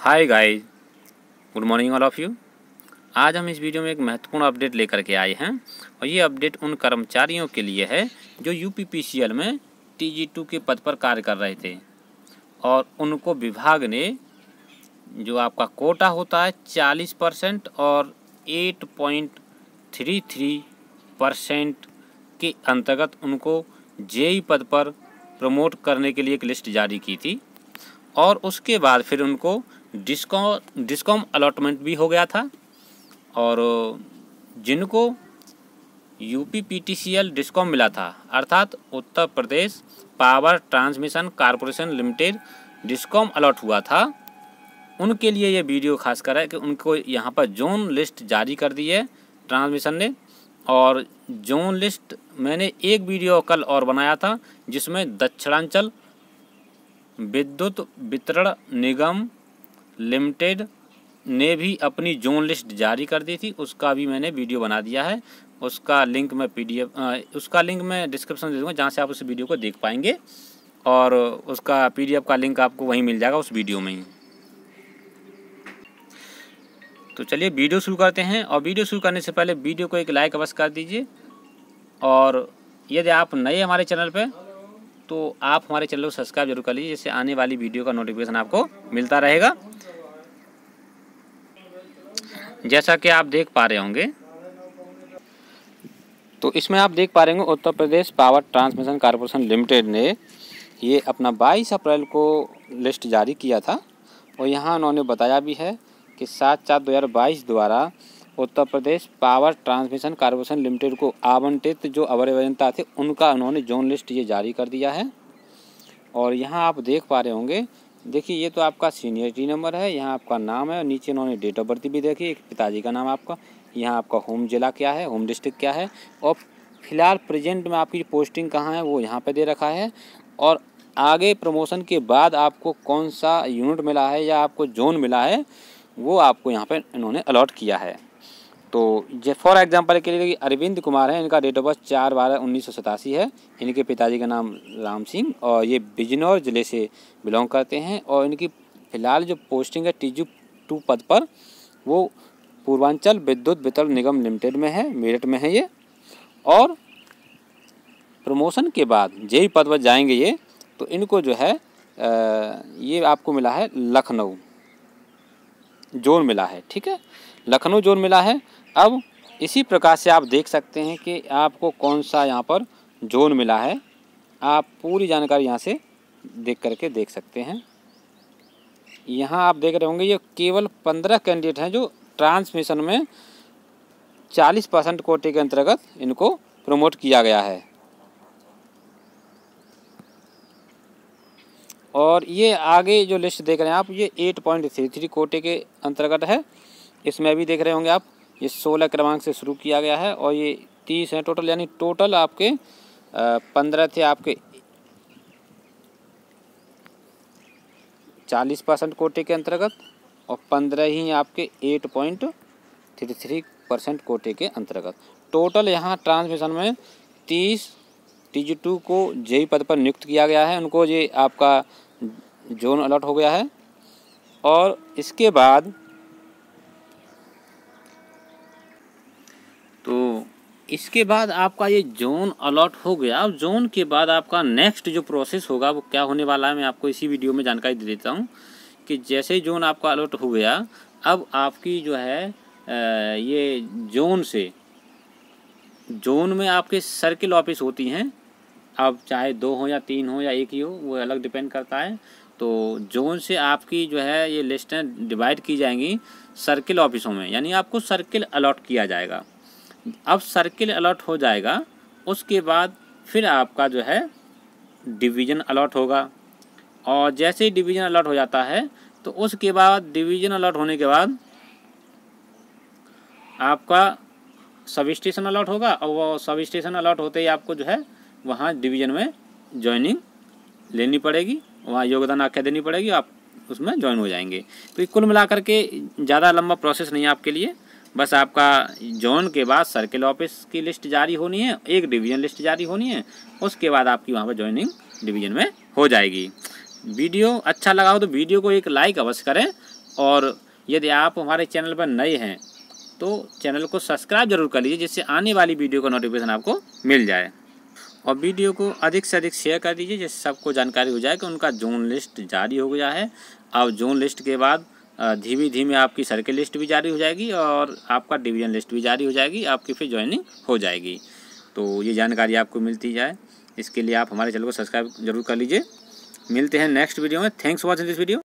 hi guys good morning all of you आज हम इस वीडियो में एक महत्वपूर्ण अपडेट लेकर के आए हैं और ये अपडेट उन कर्मचारियों के लिए है जो यूपीपीसीएल में टीजी टू के पद पर कार्य कर रहे थे और उनको विभाग ने जो आपका कोटा होता है चालीस परसेंट और eight point three three percent के अंतर्गत उनको जेई पद पर प्रमोट करने के लिए एक लिस्ट जारी की थी और उसके बाद फिर उनको डिस्को डिस्कॉम अलॉटमेंट भी हो गया था और जिनको U P P T C L discom मिला था अर्थात Uttar Pradesh power transmission corporation limited discom allot हुआ था उनके लिए ये वीडियो खास कर है कि उनको यहाँ पर जोन लिस्ट जारी कर दी है ट्रांसमिशन ने और जोन लिस्ट मैंने एक वीडियो कल और बनाया था जिसमें दक्षिणांचल विद्युत वितरण निगम लिमिटेड ने भी अपनी जोन लिस्ट जारी कर दी थी उसका भी मैंने वीडियो बना दिया है उसका लिंक मैं पीडीएफ उसका लिंक मैं डिस्क्रिप्शन दे दूँगा जहाँ से आप उस वीडियो को देख पाएंगे और उसका पीडीएफ का लिंक आपको वहीं मिल जाएगा उस वीडियो में ही तो चलिए वीडियो शुरू करते हैं और वीडियो शुरू करने से पहले वीडियो को एक लाइक अवश्य कर दीजिए और यदि आप नए हमारे चैनल पर तो आप हमारे चैनल को सब्सक्राइब जरूर कर लीजिए जिससे आने वाली वीडियो का नोटिफिकेशन आपको मिलता रहेगा जैसा कि आप देख पा रहे होंगे तो इसमें आप देख पा रहे होंगे Uttar Pradesh power transmission corporation limited ने ये अपना 22 अप्रैल को लिस्ट जारी किया था और यहाँ उन्होंने बताया भी है कि सात चार दो हज़ार बाईस द्वारा Uttar Pradesh power transmission corporation limited को आवंटित जो अवरवजनता थे उनका उन्होंने जोन लिस्ट ये जारी कर दिया है और यहाँ आप देख पा रहे होंगे देखिए ये तो आपका सीनियरिटी नंबर है यहाँ आपका नाम है और नीचे इन्होंने डेट ऑफ बर्थ भी देखी एक पिताजी का नाम आपका यहाँ आपका होम जिला क्या है होम डिस्ट्रिक्ट क्या है और फिलहाल प्रेजेंट में आपकी पोस्टिंग कहाँ है वो यहाँ पे दे रखा है और आगे प्रमोशन के बाद आपको कौन सा यूनिट मिला है या आपको जोन मिला है वो आपको यहाँ पर इन्होंने अलॉट किया है तो जे फॉर एग्जांपल के लिए अरविंद कुमार हैं इनका डेट ऑफ बर्थ चार बारह उन्नीस सौ सतासी है इनके पिताजी का नाम राम सिंह और ये बिजनौर ज़िले से बिलोंग करते हैं और इनकी फ़िलहाल जो पोस्टिंग है जू टू पद पर वो पूर्वांचल विद्युत वितरण निगम लिमिटेड में है मेरठ में है ये और प्रमोशन के बाद जे पद पर जाएंगे ये तो इनको जो है ये आपको मिला है लखनऊ जोन मिला है ठीक है लखनऊ जोन मिला है अब इसी प्रकार से आप देख सकते हैं कि आपको कौन सा यहाँ पर जोन मिला है आप पूरी जानकारी यहाँ से देख करके देख सकते हैं यहाँ आप देख रहे होंगे ये केवल पंद्रह कैंडिडेट हैं जो ट्रांसमिशन में चालीस परसेंट कोटे के अंतर्गत इनको प्रमोट किया गया है और ये आगे जो लिस्ट देख रहे हैं आप ये एट पॉइंट थ्री थ्री कोटे के अंतर्गत है इसमें भी देख रहे होंगे आप ये सोलह क्रमांक से शुरू किया गया है और ये तीस हैं टोटल यानी टोटल आपके पंद्रह थे आपके चालीस परसेंट कोटे के अंतर्गत और पंद्रह ही आपके eight point three three percent कोटे के अंतर्गत टोटल यहाँ ट्रांसमिशन में तीस टी जी टू को जेई पद पर नियुक्त किया गया है उनको ये आपका जोन अलॉट हो गया है और इसके बाद तो इसके बाद आपका ये जोन अलॉट हो गया अब जोन के बाद आपका नेक्स्ट जो प्रोसेस होगा वो क्या होने वाला है मैं आपको इसी वीडियो में जानकारी दे देता हूँ कि जैसे ही जोन आपका अलॉट हो गया अब आपकी जो है ये जोन से जोन में आपके सर्किल ऑफिस होती हैं अब चाहे दो हो या तीन हो या एक ही हो वो अलग डिपेंड करता है तो जोन से आपकी जो है ये लिस्टें डिवाइड की जाएंगी सर्किल ऑफिसों में यानी आपको सर्किल अलॉट किया जाएगा अब सर्किल अलॉट हो जाएगा उसके बाद फिर आपका जो है डिवीज़न अलॉट होगा और जैसे ही डिवीज़न अलॉट हो जाता है तो उसके बाद डिवीज़न अलॉट होने के बाद आपका सब स्टेशन अलॉट होगा और वो सब स्टेशन अलॉट होते ही आपको जो है वहाँ डिवीज़न में ज्वाइनिंग लेनी पड़ेगी वहाँ योगदान आख्या देनी पड़ेगी आप उसमें ज्वाइन हो जाएंगे तो कुल मिलाकर के ज़्यादा लंबा प्रोसेस नहीं है आपके लिए बस आपका जॉन के बाद सर्किल ऑफिस की लिस्ट जारी होनी है एक डिवीज़न लिस्ट जारी होनी है उसके बाद आपकी वहाँ पर ज्वाइनिंग डिवीज़न में हो जाएगी वीडियो अच्छा लगा हो तो वीडियो को एक लाइक अवश्य करें और यदि आप हमारे चैनल पर नए हैं तो चैनल को सब्सक्राइब जरूर कर लीजिए जिससे आने वाली वीडियो का नोटिफिकेशन आपको मिल जाए और वीडियो को अधिक से अधिक शेयर कर दीजिए जिससे सबको जानकारी हो जाए कि उनका जोन लिस्ट जारी हो गया है और जोन लिस्ट के बाद धीमे धीमे आपकी सर्किल लिस्ट भी जारी हो जाएगी और आपका डिवीजन लिस्ट भी जारी हो जाएगी आपकी फिर ज्वाइनिंग हो जाएगी तो ये जानकारी आपको मिलती जाए इसके लिए आप हमारे चैनल को सब्सक्राइब जरूर कर लीजिए मिलते हैं नेक्स्ट वीडियो में thanks for watching this video